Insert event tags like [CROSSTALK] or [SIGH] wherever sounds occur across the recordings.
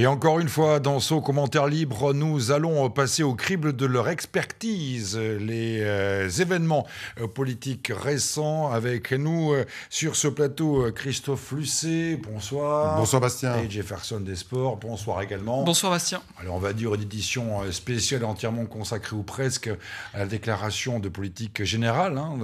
Et encore une fois, dans ce commentaire libre, nous allons passer au crible de leur expertise, les euh, événements euh, politiques récents. Avec nous euh, sur ce plateau, Christophe Lucet, bonsoir. Bonsoir Bastien. Et Jefferson des Sports, bonsoir également. Bonsoir Bastien. Alors on va dire une édition spéciale entièrement consacrée ou presque à la déclaration de politique générale hein,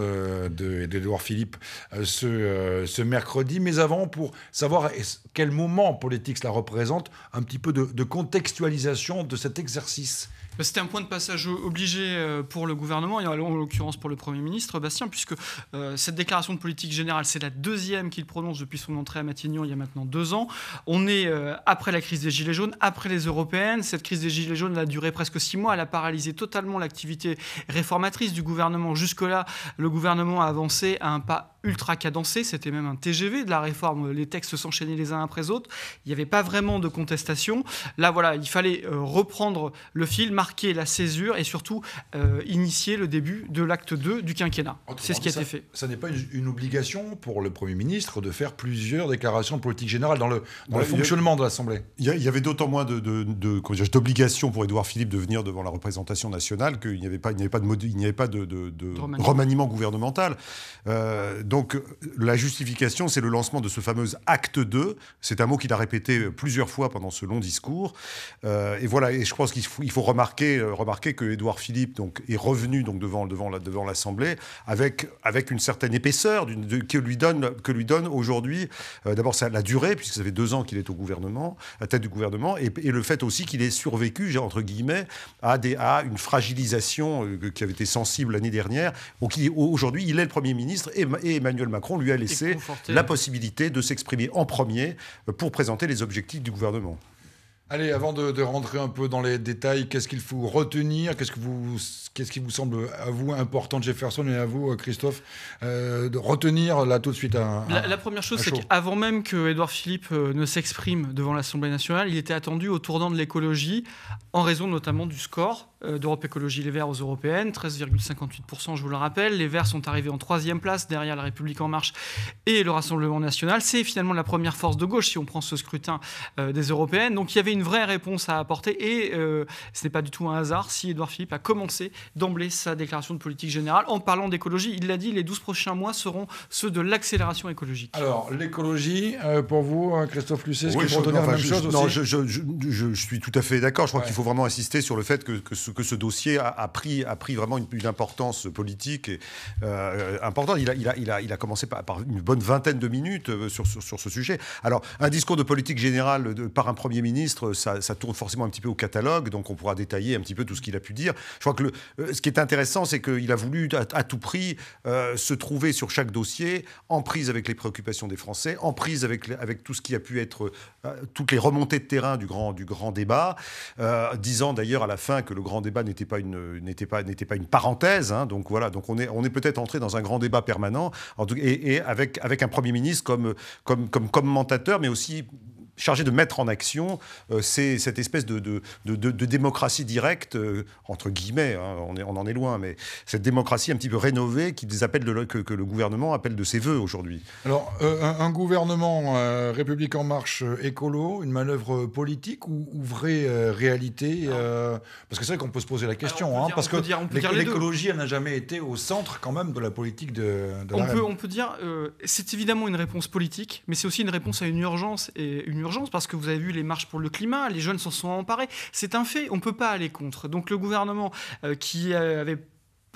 d'Edouard de, Philippe ce, ce mercredi. Mais avant, pour savoir quel moment politique cela représente, un petit peu de contextualisation de cet exercice bah, c'était un point de passage obligé euh, pour le gouvernement, et en l'occurrence pour le Premier ministre, Bastien, puisque euh, cette déclaration de politique générale, c'est la deuxième qu'il prononce depuis son entrée à Matignon il y a maintenant deux ans. On est euh, après la crise des Gilets jaunes, après les européennes. Cette crise des Gilets jaunes a duré presque six mois. Elle a paralysé totalement l'activité réformatrice du gouvernement. Jusque-là, le gouvernement a avancé à un pas ultra cadencé, c'était même un TGV de la réforme, les textes s'enchaînaient les uns après les autres, il n'y avait pas vraiment de contestation. Là voilà, il fallait reprendre le fil, marquer la césure et surtout euh, initier le début de l'acte 2 du quinquennat. C'est ce qui a été fait. Ça n'est pas une, obligation pour le Premier ministre de faire plusieurs déclarations de politique générale dans le, dans bah, le fonctionnement de l'Assemblée. Il y, avait d'autant moins d'obligations de, de, pour Édouard Philippe de venir devant la représentation nationale qu'il n'y avait pas, il n'y avait pas de, il n'y avait pas de, remaniement. gouvernemental. Euh, donc la justification, c'est le lancement de ce fameux acte 2. C'est un mot qu'il a répété plusieurs fois pendant ce long discours. Euh, et voilà, et je pense qu'il faut, il faut remarquer remarquez, euh, que Édouard Philippe est revenu devant, l'Assemblée avec, une certaine épaisseur que lui donne, aujourd'hui euh, d'abord ça, la durée, puisque ça fait deux ans qu'il est au gouvernement, à la tête du gouvernement, et, le fait aussi qu'il ait survécu, entre guillemets, à, une fragilisation euh, qui avait été sensible l'année dernière. aujourd'hui, il est le Premier ministre et Emmanuel Macron lui a laissé la possibilité de s'exprimer en premier pour présenter les objectifs du gouvernement. Allez, avant de, rentrer un peu dans les détails, qu'est-ce qu'il faut retenir Qu'est-ce que vous, quest qui vous semble à vous important, Jefferson, et à vous, euh, Christophe, euh, de retenir là tout de suite un, la, première chose, c'est qu'avant même que Édouard Philippe euh, ne s'exprime devant l'Assemblée nationale, il était attendu au tournant de l'écologie, en raison notamment du score d'Europe Écologie Les Verts aux Européennes, 13,58%, je vous le rappelle. Les Verts sont arrivés en troisième place derrière La République En Marche et le Rassemblement National. C'est finalement la première force de gauche si on prend ce scrutin des Européennes. Donc il y avait une une vraie réponse à apporter. Et euh, ce n'est pas du tout un hasard si Édouard Philippe a commencé d'emblée sa déclaration de politique générale en parlant d'écologie. Il l'a dit, les 12 prochains mois seront ceux de l'accélération écologique. Alors, l'écologie, euh, pour vous, hein, Christophe Lucet, oui, je, vous je, chose non, je, je, suis tout à fait d'accord. Je crois qu'il faut vraiment insister sur le fait que, que, ce, que ce, dossier a, pris, a pris vraiment une, importance politique et, euh, importante. Il a, il, a, il, il a, commencé par, une bonne vingtaine de minutes sur, sur, sur, ce sujet. Alors, un discours de politique générale de, par un Premier ministre euh, ça, tourne forcément un petit peu au catalogue, donc on pourra détailler un petit peu tout ce qu'il a pu dire. Je crois que le, euh, ce qui est intéressant, c'est qu'il a voulu à, tout prix euh, se trouver sur chaque dossier en prise avec les préoccupations des Français, en prise avec, avec tout ce qui a pu être, toutes les remontées de terrain du grand, du grand débat, disant d'ailleurs à la fin que le grand débat n'était pas une, n'était pas, n'était pas une parenthèse. Hein. donc voilà, donc on est, on est peut-être entré dans un grand débat permanent, et, et, avec, avec un Premier ministre comme, comme, comme commentateur, mais aussi chargé de mettre en action euh, cette espèce de, de, démocratie directe, euh, entre guillemets, hein, on, on, en est loin, mais cette démocratie un petit peu rénovée que, le gouvernement appelle de ses voeux aujourd'hui. Alors, euh, un, gouvernement République en marche écolo, une manœuvre politique ou, vraie réalité Parce que c'est vrai qu'on peut se poser la question, hein, dire, parce que l'écologie, elle n'a jamais été au centre quand même de la politique de, on la peut, on peut dire, c'est évidemment une réponse politique, mais c'est aussi une réponse à une urgence et une urgence parce que vous avez vu les marches pour le climat, les jeunes s'en sont emparés. C'est un fait, on ne peut pas aller contre. Donc le gouvernement euh, qui euh, avait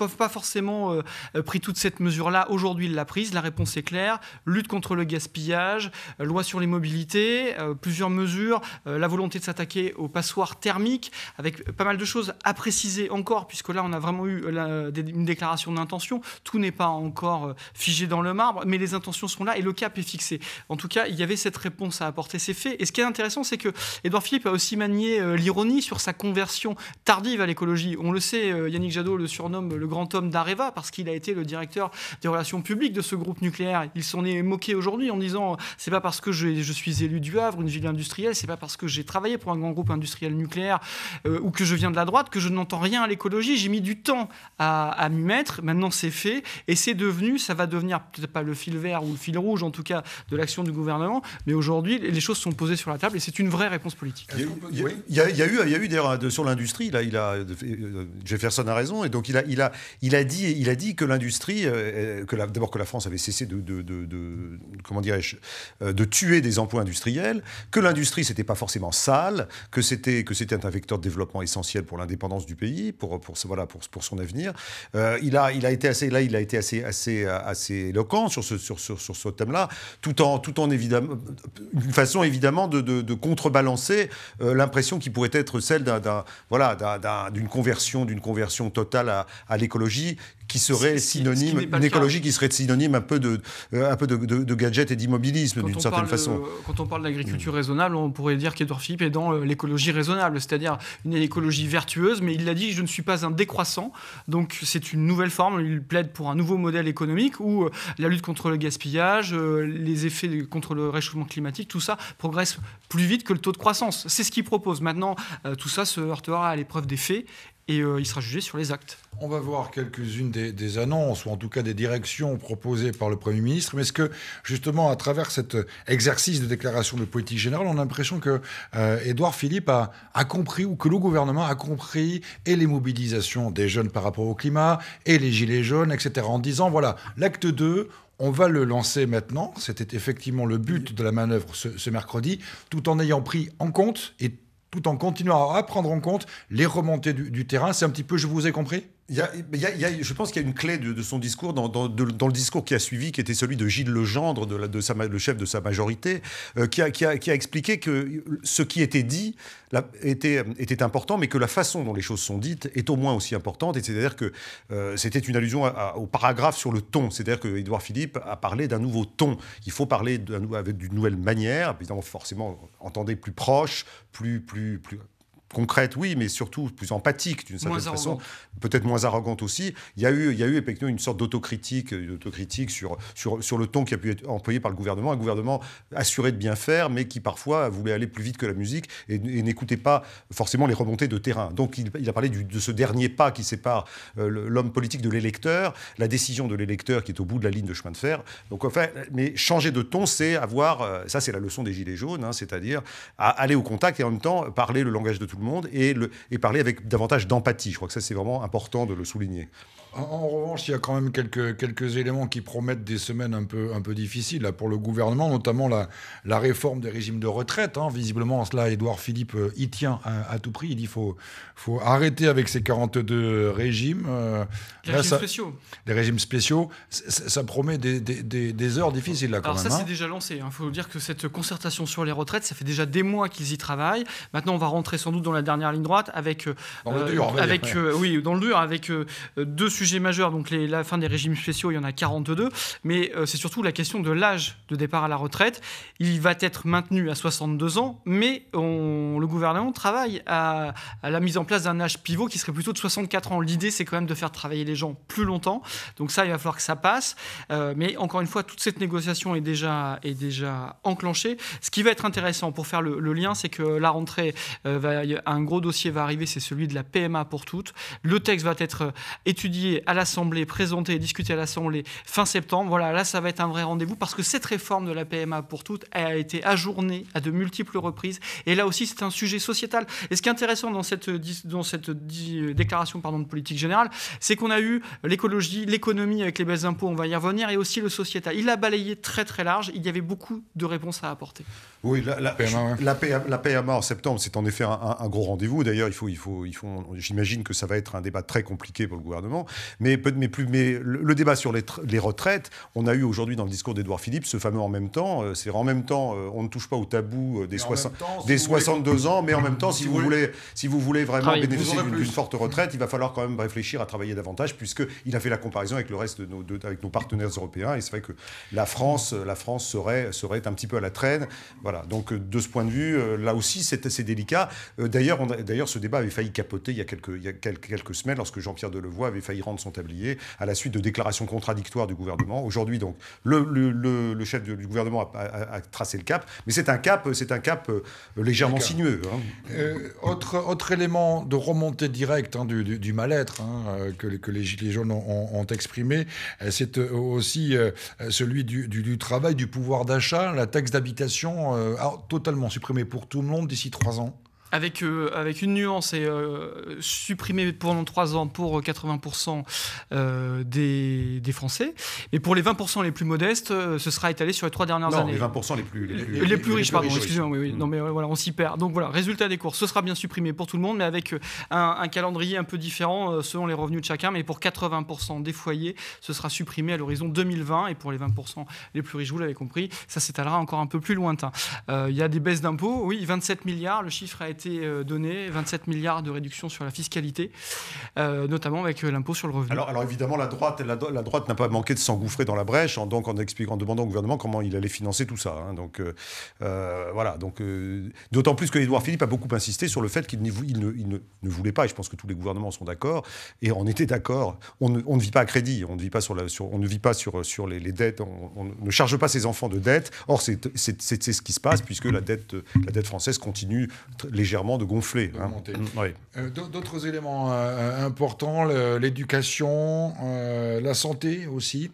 peuvent pas forcément euh, euh, pris toute cette mesure-là. Aujourd'hui, il l'a prise. La réponse est claire lutte contre le gaspillage, euh, loi sur les mobilités, plusieurs mesures, la volonté de s'attaquer aux passoires thermiques, avec pas mal de choses à préciser encore, puisque là, on a vraiment eu une déclaration d'intention. Tout n'est pas encore figé dans le marbre, mais les intentions sont là et le cap est fixé. En tout cas, il y avait cette réponse à apporter. C'est fait. Et ce qui est intéressant, c'est que Edouard Philippe a aussi manié l'ironie sur sa conversion tardive à l'écologie. On le sait, Yannick Jadot le surnomme le grand homme d'Areva, parce qu'il a été le directeur des relations publiques de ce groupe nucléaire. Il s'en est moqué aujourd'hui en disant c'est pas parce que je, suis élu du Havre, une ville industrielle, c'est pas parce que j'ai travaillé pour un grand groupe industriel nucléaire euh, ou que je viens de la droite que je n'entends rien à l'écologie. J'ai mis du temps à, m'y mettre. Maintenant, c'est fait et c'est devenu, ça va devenir peut-être pas le fil vert ou le fil rouge, en tout cas, de l'action du gouvernement. Mais aujourd'hui, les choses sont posées sur la table et c'est une vraie réponse politique. Il y a, eu, il y eu d'ailleurs sur l'industrie, là, il a euh, Jefferson a raison et donc il a, il a dit, il a dit que l'industrie, euh, euh, que d'abord que la France avait cessé de, comment dirais euh, de tuer des emplois industriels, que l'industrie c'était pas forcément sale, que c'était que c'était un vecteur de développement essentiel pour l'indépendance du pays, pour pour voilà pour pour son avenir. il a il a été assez là, il a été assez assez assez éloquent sur ce sur sur, sur ce thème-là, tout en tout en évidemment une façon évidemment de, de contrebalancer l'impression qui pourrait être celle d'un voilà d'une conversion d'une conversion totale à, à l'écologie qui serait synonyme, une écologie qui serait synonyme un peu de, euh, un peu de, et d'immobilisme d'une certaine façon. Euh, quand on parle d'agriculture hmm. raisonnable, on pourrait dire qu'Edouard Philippe est dans euh, l'écologie raisonnable, c'est-à-dire une écologie vertueuse, mais il l'a dit, je ne suis pas un décroissant, donc c'est une nouvelle forme, il plaide pour un nouveau modèle économique où la lutte contre le gaspillage, les effets contre le réchauffement climatique, tout ça progresse plus vite que le taux de croissance. C'est ce qu'il propose. Maintenant, tout ça se heurtera à l'épreuve des faits et euh, il sera jugé sur les actes. On va voir quelques-unes des, annonces, ou en tout cas des directions proposées par le Premier ministre. Mais est-ce que, justement, à travers cet exercice de déclaration de politique générale, on a l'impression que Edouard euh, Philippe a, compris, ou que le gouvernement a compris, et les mobilisations des jeunes par rapport au climat, et les gilets jaunes, etc., en disant, voilà, l'acte 2, on va le lancer maintenant. C'était effectivement le but de la manœuvre ce, mercredi, tout en ayant pris en compte et tout en continuant à prendre en compte les remontées du, terrain. C'est un petit peu, je vous ai compris il y a, je pense qu'il y a une clé de, son discours dans, le discours qui a suivi, qui était celui de Gilles Legendre, de, de le chef de sa majorité, euh, qui, a, expliqué que ce qui était dit était, était, important, mais que la façon dont les choses sont dites est au moins aussi importante. Et c'est-à-dire que euh, c'était une allusion au paragraphe sur le ton. C'est-à-dire que Édouard Philippe a parlé d'un nouveau ton. Il faut parler avec d'une nouvelle manière, évidemment forcément entendez plus proche, plus plus plus concrète, oui, mais surtout plus empathique d'une certaine façon, peut-être moins arrogante aussi. Il y a eu, il y a eu effectivement une sorte d'autocritique, euh, d'autocritique sur, sur, le ton qui a pu être employé par le gouvernement, un gouvernement assuré de bien faire, mais qui parfois voulait aller plus vite que la musique et, n'écoutait pas forcément les remontées de terrain. Donc il, a parlé de ce dernier pas qui sépare euh, l'homme politique de l'électeur, la décision de l'électeur qui est au bout de la ligne de chemin de fer. Donc fait, mais changer de ton, c'est avoir, euh, ça c'est la leçon des Gilets jaunes, hein, c'est-à-dire aller au contact et en même temps parler le langage de tout le monde monde et, le, et parler avec davantage d'empathie. Je crois que ça, c'est vraiment important de le souligner. En, revanche, il y a quand même quelques, quelques éléments qui promettent des semaines un peu, un peu difficiles là, pour le gouvernement, notamment la, la réforme des régimes de retraite. Hein. Visiblement, cela, Édouard Philippe euh, y tient à, tout prix. Il dit qu'il faut, faut arrêter avec ces 42 régimes. les euh, régimes spéciaux. Les régimes spéciaux, ça, promet des, des, des, heures difficiles là, quand Alors ça, hein. c'est déjà lancé. Il hein. faut dire que cette concertation sur les retraites, ça fait déjà des mois qu'ils y travaillent. Maintenant, on va rentrer sans doute dans la dernière ligne droite avec... Euh, dans le dur, avec, Oui, dans le dur, avec deux sujet majeur, donc la fin des régimes spéciaux, il y en a 42, mais euh, c'est surtout la question de l'âge de départ à la retraite. Il va être maintenu à 62 ans, mais le gouvernement travaille à, la mise en place d'un âge pivot qui serait plutôt de 64 ans. L'idée, c'est quand même de faire travailler les gens plus longtemps, donc ça, il va falloir que ça passe. Euh, mais encore une fois, toute cette négociation est déjà, enclenchée. Ce qui va être intéressant pour faire le, lien, c'est que la rentrée, euh, va, un gros dossier va arriver, c'est celui de la PMA pour toutes. Le texte va être étudié à l'Assemblée, présenter et discuter à l'Assemblée fin septembre. Voilà, là, ça va être un vrai rendez-vous parce que cette réforme de la PMA pour toutes a été ajournée à de multiples reprises. Et là aussi, c'est un sujet sociétal. Et ce qui est intéressant dans cette, dans cette euh, déclaration pardon, de politique générale, c'est qu'on a eu l'écologie, l'économie avec les baisses d'impôts, on va y revenir, et aussi le sociétal. Il a balayé très très large. Il y avait beaucoup de réponses à apporter. Oui, la, PMA, en septembre, c'est en effet un, un gros rendez-vous. D'ailleurs, il faut, il faut, il faut, j'imagine que ça va être un débat très compliqué pour le gouvernement. Mais, mais le, débat sur les, retraites, on a eu aujourd'hui dans le discours d'Edouard Philippe ce fameux en même temps. Euh, », c'est en même temps, euh, on ne touche pas au tabou euh, des, des 62 ans, mais en même temps, si, vous, voulez, si vous voulez vraiment bénéficier d'une forte retraite, il va falloir quand même réfléchir à travailler davantage, puisqu'il a fait la comparaison avec le reste de nos, avec nos partenaires européens. Et c'est vrai que la France, la France serait, serait un petit peu à la traîne. Voilà. Donc, de ce point de vue, là aussi, c'est assez délicat. D'ailleurs, ce débat avait failli capoter il y a quelques, il y a quelques, quelques semaines lorsque Jean-Pierre Delevoye avait failli rentrer de son tablier à la suite de déclarations contradictoires du gouvernement. Aujourd'hui, donc, le, chef du gouvernement a, tracé le cap, mais c'est un cap, c'est un cap euh, légèrement sinueux. Hein. Euh, autre, autre élément de remontée directe hein, du, mal-être hein, euh, que, les Gilets jaunes ont, exprimé, c'est aussi celui du, travail, du pouvoir d'achat, la taxe d'habitation totalement supprimée pour tout le monde d'ici trois ans avec, euh, avec une nuance et euh, supprimé pendant 3 ans pour 80% euh, des, des, Français. Et pour les 20% les plus modestes, ce sera étalé sur les 3 dernières non, années. Les 20% les plus, les plus, les, plus riches, pardon, excusez-moi. Non, mm. mais voilà, on s'y perd. Donc voilà, résultat des courses, ce sera bien supprimé pour tout le monde, mais avec un, un calendrier un peu différent selon les revenus de chacun. Mais pour 80% des foyers, ce sera supprimé à l'horizon 2020. Et pour les 20% les plus riches, vous l'avez compris, ça s'étalera encore un peu plus lointain. Il y a des baisses d'impôts, oui, 27 milliards, le chiffre a été euh, donné, 27 milliards de réduction sur la fiscalité, euh, notamment avec euh, l'impôt sur le revenu. Alors, évidemment, la droite, la, droite n'a pas manqué de s'engouffrer dans la brèche en, hein, donc, en, expliquant, demandant au gouvernement comment il allait financer tout ça. Hein. donc voilà, donc d'autant plus que Édouard Philippe a beaucoup insisté sur le fait qu'il ne, voulait pas, et je pense que tous les gouvernements sont d'accord, et on était d'accord, on, ne vit pas à crédit, on ne vit pas sur, on ne vit pas sur, les, dettes, on, ne charge pas ses enfants de dettes. Or, c'est ce qui se passe puisque la dette, la dette française continue légèrement légèrement de gonfler. Hein. Mm, euh, d'autres éléments euh, euh, importants, l'éducation, la santé aussi.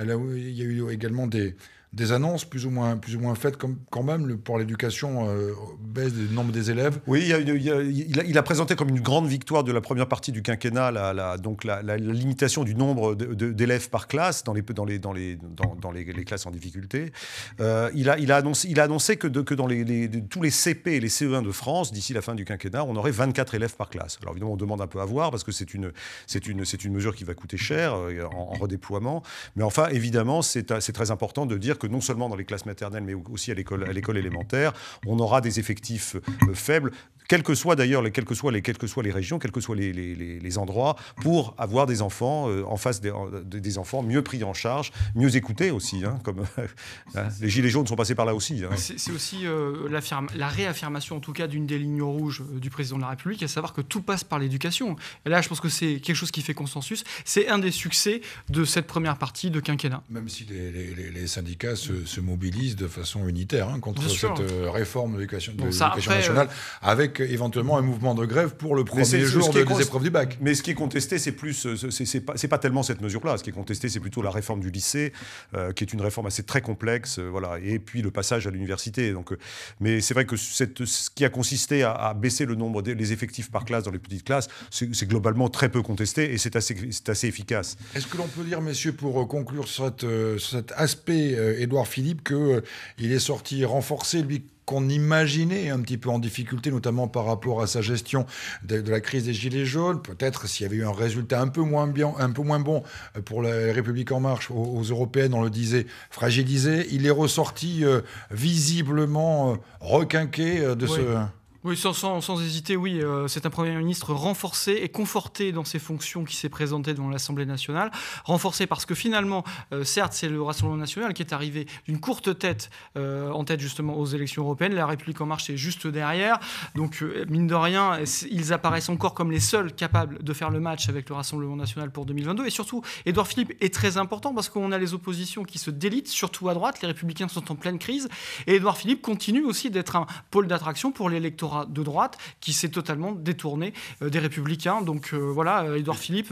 il y a eu également des, des annonces plus ou moins, plus ou moins faites comme, quand même le, pour l'éducation, euh, baisse du nombre des élèves. Oui, il a, a, présenté comme une grande victoire de la première partie du quinquennat la, la donc la, limitation du nombre d'élèves par classe dans les, dans les, dans les, dans les, classes en difficulté. Euh, il, a, il, a annoncé, il a annoncé que, que dans les, tous les CP et les CE1 de France, d'ici la fin du quinquennat, on aurait 24 élèves par classe. Alors évidemment, on demande un peu à voir parce que c'est une, une, une mesure qui va coûter cher euh, en, en redéploiement. Mais enfin, évidemment, c'est très important de dire que non seulement dans les classes maternelles, mais aussi à l'école élémentaire, on aura des effectifs euh, faibles quelles que soient d'ailleurs, les, quelles que soient les, quelles que soient les régions, quels que soient les, les, les endroits, pour avoir des enfants euh, en face des, des, enfants mieux pris en charge, mieux écoutés aussi, hein, comme [LAUGHS] hein. les gilets jaunes sont passés par là aussi. Hein. C'est aussi euh, la réaffirmation en tout cas d'une des lignes rouges euh, du président de la République, à savoir que tout passe par l'éducation. Et là, je pense que c'est quelque chose qui fait consensus. C'est un des succès de cette première partie de quinquennat. Même si les, syndicats se, mobilisent de façon unitaire hein, contre cette réforme de l'éducation nationale, avec euh, éventuellement un mouvement de grève pour le premier jour des épreuves du bac. Mais ce qui est contesté, c'est plus, euh, c'est pas, pas, tellement cette mesure-là. Ce qui est contesté, c'est plutôt la réforme du lycée, euh, qui est une réforme assez très complexe, voilà, et puis le passage à l'université. Donc, mais c'est vrai que cette, ce qui a consisté à, baisser le nombre des effectifs par classe dans les petites classes, c'est globalement très peu contesté et c'est assez, assez efficace. Est-ce que l'on peut dire, messieurs, pour conclure cette, cet aspect, Édouard Philippe, que il est sorti renforcé, lui, qu'on imaginait un petit peu en difficulté, notamment par rapport à sa gestion de, la crise des Gilets jaunes. Peut-être s'il y avait eu un résultat un peu moins, bien, un peu moins bon pour la République en marche aux, européennes, on le disait, fragilisé. Il est ressorti euh, visiblement euh, requinqué euh, de ce... Oui, sans, hésiter, oui, euh, c'est un Premier ministre renforcé et conforté dans ses fonctions qui s'est présenté devant l'Assemblée nationale. Renforcé parce que finalement, euh, certes, c'est le Rassemblement national qui est arrivé d'une courte tête euh, en tête justement aux élections européennes. La République en marche est juste derrière. Donc, mine de rien, ils apparaissent encore comme les seuls capables de faire le match avec le Rassemblement national pour 2022. Et surtout, Édouard Philippe est très important parce qu'on a les oppositions qui se délitent, surtout à droite. Les républicains sont en pleine crise. Et Édouard Philippe continue aussi d'être un pôle d'attraction pour l'électorat de droite qui s'est totalement détourné euh, des républicains. Donc euh, voilà, euh, Édouard Philippe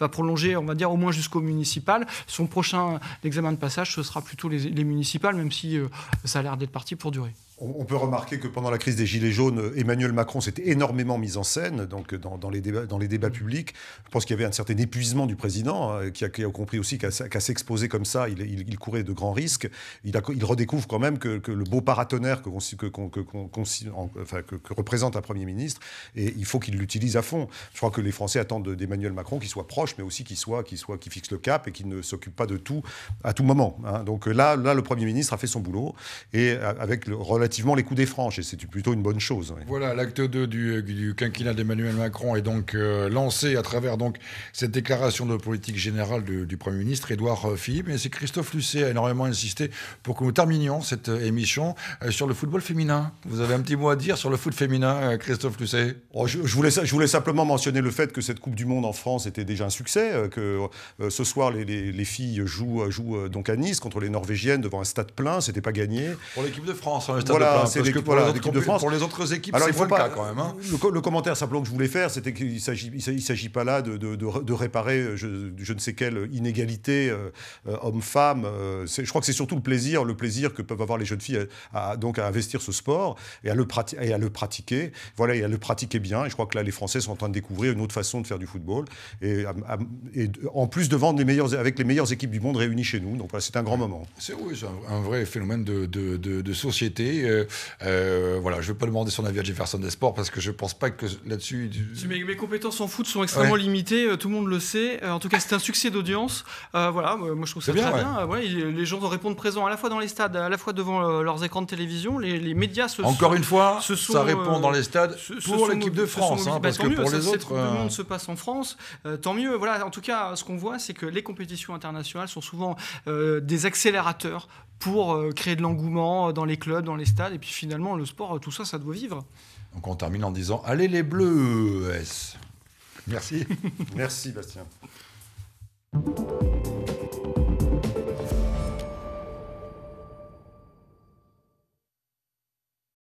va prolonger, on va dire, au moins jusqu'au municipal. Son prochain examen de passage, ce sera plutôt les municipales, même si ça a l'air d'être parti pour durer on peut remarquer que pendant la crise des Gilets jaunes, Emmanuel Macron s'était énormément mis en scène donc dans, les, débats, publics. Je pense qu'il y avait un certain épuisement du président, euh, qui, a, compris aussi qu'à s'exposer comme ça, il, courait de grands risques. Il, redécouvre quand même que, le beau paratonnerre que, que, représente un Premier ministre, et il faut qu'il l'utilise à fond. Je crois que les Français attendent d'Emmanuel Macron qu'il soit proche, mais aussi qu'il soit, fixe le cap et qu'il ne s'occupe pas de tout à tout moment. Hein. Donc là, là, le Premier ministre a fait son boulot, et avec le les coups des franches, et c'est plutôt une bonne chose. Voilà, l'acte 2 du, quinquennat d'Emmanuel Macron est donc euh, lancé à travers donc, cette déclaration de politique générale du, Premier ministre, Édouard euh, Philippe. Et c'est Christophe Lucet a énormément insisté pour que nous terminions cette euh, émission sur le football féminin. Vous avez un petit mot à dire sur le foot féminin, Christophe Lucet oh, je, voulais, je voulais simplement mentionner le fait que cette Coupe du Monde en France était déjà un succès, que ce soir, les, filles jouent, donc à Nice contre les Norvégiennes devant un stade plein, c'était pas gagné. Pour l'équipe de France, un hein, stade voilà, c'est de France. Pour les autres équipes, c'est pas le cas quand même. Hein. Le, commentaire simplement que je voulais faire, c'était qu'il ne s'agit, il s'agit pas là de, réparer euh, je, ne sais quelle inégalité euh, euh, homme-femme. je crois que c'est surtout le plaisir, le plaisir que peuvent avoir les jeunes filles à, donc à investir ce sport et à, le et à le pratiquer. Voilà, et à le pratiquer bien. Et je crois que là, les Français sont en train de découvrir une autre façon de faire du football. Et, en plus de vendre les meilleurs, avec les meilleures équipes du monde réunies chez nous. Donc voilà, c'est un grand moment. C'est oui, un, un, vrai phénomène de, de société euh, euh, voilà, je ne vais pas demander son avis à Jefferson des parce que je ne pense pas que là-dessus. Mes, compétences en foot sont extrêmement limitées, euh, tout le monde le sait. En tout cas, c'est un succès d'audience. voilà, moi je trouve ça bien, très bien. les gens répondent présents à la fois dans les stades, à la fois devant leurs écrans de télévision. Les, médias se Encore une fois, ça répond dans les stades pour l'équipe de France. Hein, parce que pour les autres. Le monde se passe en France, tant mieux. Voilà, en tout cas, ce qu'on voit, c'est que les compétitions internationales sont souvent des accélérateurs pour euh, créer de l'engouement euh, dans les clubs, dans les stades. Et puis finalement, le sport, euh, tout ça, ça doit vivre. Donc on termine en disant Allez les Bleus Merci. [LAUGHS] Merci, Bastien.